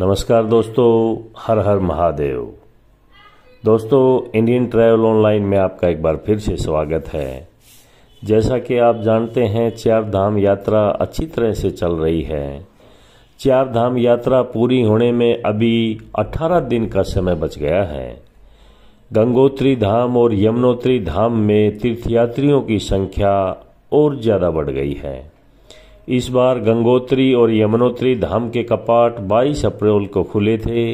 नमस्कार दोस्तों हर हर महादेव दोस्तों इंडियन ट्रैवल ऑनलाइन में आपका एक बार फिर से स्वागत है जैसा कि आप जानते हैं चार धाम यात्रा अच्छी तरह से चल रही है चार धाम यात्रा पूरी होने में अभी 18 दिन का समय बच गया है गंगोत्री धाम और यमुनोत्री धाम में तीर्थयात्रियों की संख्या और ज़्यादा बढ़ गई है इस बार गंगोत्री और यमुनोत्री धाम के कपाट 22 अप्रैल को खुले थे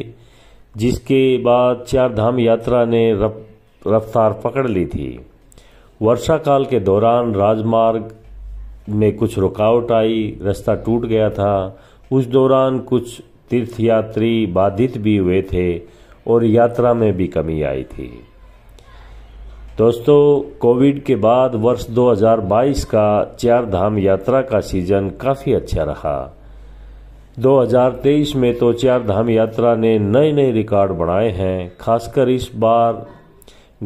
जिसके बाद चार धाम यात्रा ने रफ्तार पकड़ ली थी वर्षा काल के दौरान राजमार्ग में कुछ रुकावट आई रास्ता टूट गया था उस दौरान कुछ तीर्थयात्री बाधित भी हुए थे और यात्रा में भी कमी आई थी दोस्तों कोविड के बाद वर्ष 2022 का चार धाम यात्रा का सीजन काफ़ी अच्छा रहा 2023 में तो चार धाम यात्रा ने नए नए रिकॉर्ड बनाए हैं खासकर इस बार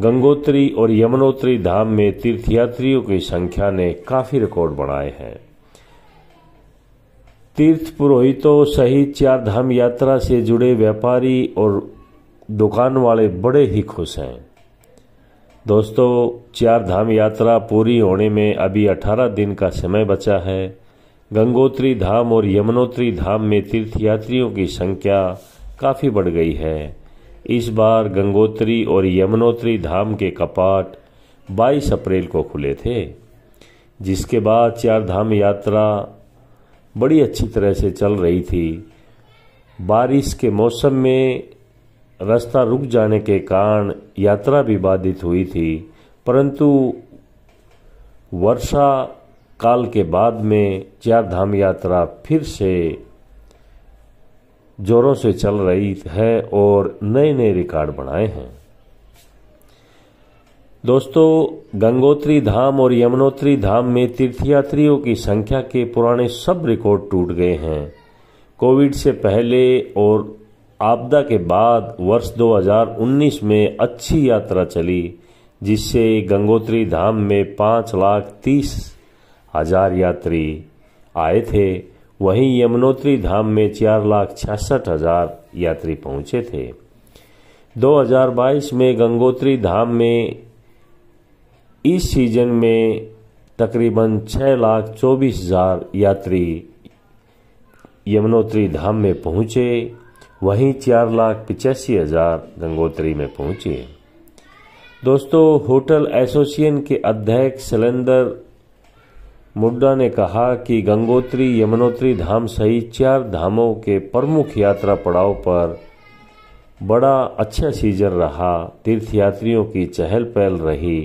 गंगोत्री और यमुनोत्री धाम में तीर्थयात्रियों की संख्या ने काफ़ी रिकॉर्ड बनाए हैं तीर्थ पुरोहितों सहित चार धाम यात्रा से जुड़े व्यापारी और दुकान वाले बड़े ही खुश हैं दोस्तों चार धाम यात्रा पूरी होने में अभी 18 दिन का समय बचा है गंगोत्री धाम और यमुनोत्री धाम में तीर्थयात्रियों की संख्या काफ़ी बढ़ गई है इस बार गंगोत्री और यमुनोत्री धाम के कपाट 22 अप्रैल को खुले थे जिसके बाद चार धाम यात्रा बड़ी अच्छी तरह से चल रही थी बारिश के मौसम में रास्ता रुक जाने के कारण यात्रा भी बाधित हुई थी परंतु वर्षा काल के बाद में चार धाम यात्रा फिर से जोरों से चल रही है और नए नए रिकॉर्ड बनाए हैं दोस्तों गंगोत्री धाम और यमुनोत्री धाम में तीर्थयात्रियों की संख्या के पुराने सब रिकॉर्ड टूट गए हैं कोविड से पहले और आपदा के बाद वर्ष 2019 में अच्छी यात्रा चली जिससे गंगोत्री धाम में पाँच लाख तीस हजार यात्री आए थे वहीं यमुनोत्री धाम में चार लाख छियासठ हजार यात्री पहुंचे थे 2022 में गंगोत्री धाम में इस सीजन में तकरीबन छः लाख चौबीस हजार यात्री यमुनोत्री धाम में पहुंचे वहीं चार लाख पिचासी हजार गंगोत्री में पहुंची है दोस्तों होटल एसोसिएशन के अध्यक्ष सिलेंदर मुड्डा ने कहा कि गंगोत्री यमुनोत्री धाम सहित चार धामों के प्रमुख यात्रा पड़ाव पर बड़ा अच्छा सीजन रहा तीर्थयात्रियों की चहल पहल रही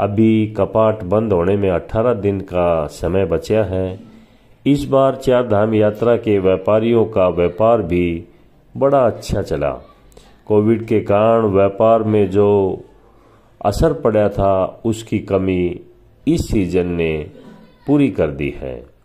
अभी कपाट बंद होने में 18 दिन का समय बचा है इस बार चार धाम यात्रा के व्यापारियों का व्यापार भी बड़ा अच्छा चला कोविड के कारण व्यापार में जो असर पड़ा था उसकी कमी इस सीजन ने पूरी कर दी है